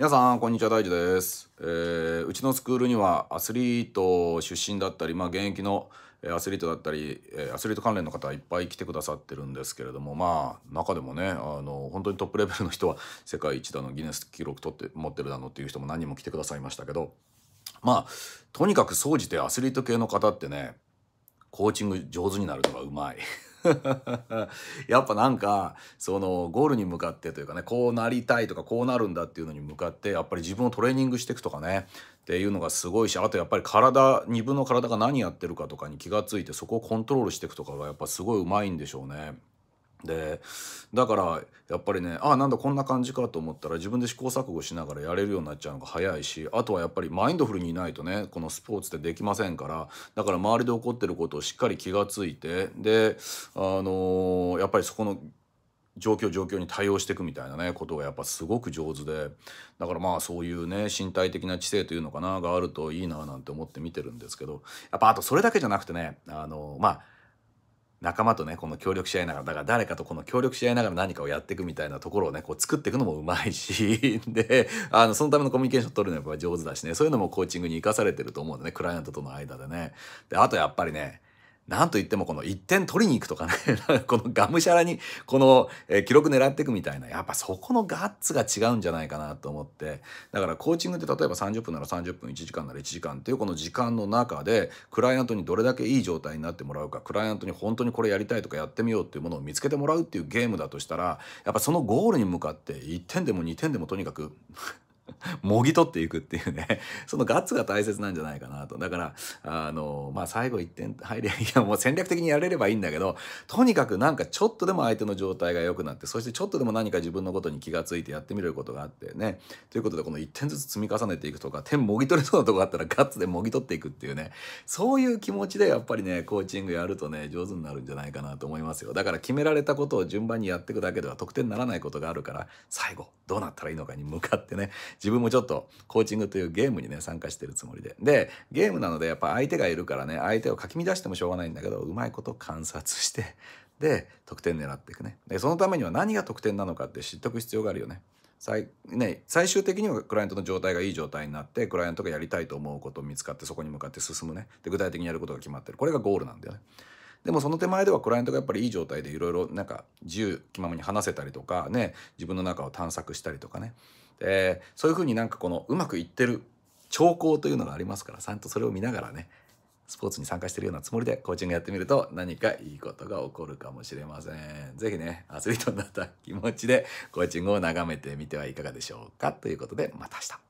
皆さんこんにちは大地です、えー、うちのスクールにはアスリート出身だったり、まあ、現役のアスリートだったりアスリート関連の方いっぱい来てくださってるんですけれどもまあ中でもねあの本当にトップレベルの人は 世界一だのギネス記録取って持ってるだのっていう人も何人も来てくださいましたけどまあとにかく総じてアスリート系の方ってねコーチング上手になるのがうまい。やっぱなんかそのゴールに向かってというかねこうなりたいとかこうなるんだっていうのに向かってやっぱり自分をトレーニングしていくとかねっていうのがすごいしあとやっぱり体自分の体が何やってるかとかに気が付いてそこをコントロールしていくとかがやっぱすごいうまいんでしょうね。でだからやっぱりねあなんだこんな感じかと思ったら自分で試行錯誤しながらやれるようになっちゃうのが早いしあとはやっぱりマインドフルにいないとねこのスポーツってできませんからだから周りで起こってることをしっかり気が付いてであのー、やっぱりそこの状況状況に対応していくみたいなねことがやっぱすごく上手でだからまあそういうね身体的な知性というのかながあるといいななんて思って見てるんですけどやっぱあとそれだけじゃなくてねあのー、まあ仲間とねこの協力し合いながらだから誰かとこの協力し合いながら何かをやっていくみたいなところをねこう作っていくのもうまいし であのそのためのコミュニケーション取るのやっぱ上手だしねそういうのもコーチングに生かされてると思うんでねクライアントとの間でね。であとやっぱりねなんといってもこの1点取りに行くとかね このがむしゃらにこの、え記録狙っていくみたいなやっぱそこのガッツが違うんじゃないかなと思ってだからコーチングって例えば30分なら30分1時間なら1時間っていうこの時間の中でクライアントにどれだけいい状態になってもらうかクライアントに本当にこれやりたいとかやってみようっていうものを見つけてもらうっていうゲームだとしたらやっぱそのゴールに向かって1点でも2点でもとにかく もぎ取っていくっていうね、そのガッツが大切なんじゃないかなと。だから、あの、まあ、最後1点入れ、いや、もう戦略的にやれればいいんだけど、とにかくなんかちょっとでも相手の状態が良くなって、そしてちょっとでも何か自分のことに気がついてやってみることがあってね。ということで、この1点ずつ積み重ねていくとか、点もぎ取れそうなとこあったらガッツでもぎ取っていくっていうね、そういう気持ちでやっぱりね、コーチングやるとね、上手になるんじゃないかなと思いますよ。だから決められたことを順番にやっていくだけでは得点にならないことがあるから、最後、どうなったらいいのかに向かってね、自分もちょっとコーチングというゲームにね参加してるつもりででゲームなのでやっぱ相手がいるからね相手をかき乱してもしょうがないんだけどうまいこと観察してで得点狙っていくねでそのためには何が得点なのかって知っておく必要があるよね最ね、最終的にはクライアントの状態がいい状態になってクライアントがやりたいと思うことを見つかってそこに向かって進むねで具体的にやることが決まってるこれがゴールなんだよねでもその手前ではクライアントがやっぱりいい状態でいろいろなんか自由気ままに話せたりとかね自分の中を探索したりとかねえー、そういうふうになんかこのうまくいってる兆候というのがありますからちゃんとそれを見ながらねスポーツに参加してるようなつもりでコーチングやってみると何かいいことが起こるかもしれません。是非ね、アスリートになった気持ちでコーチングを眺めてみてはいかがでしょうかということでまた明日。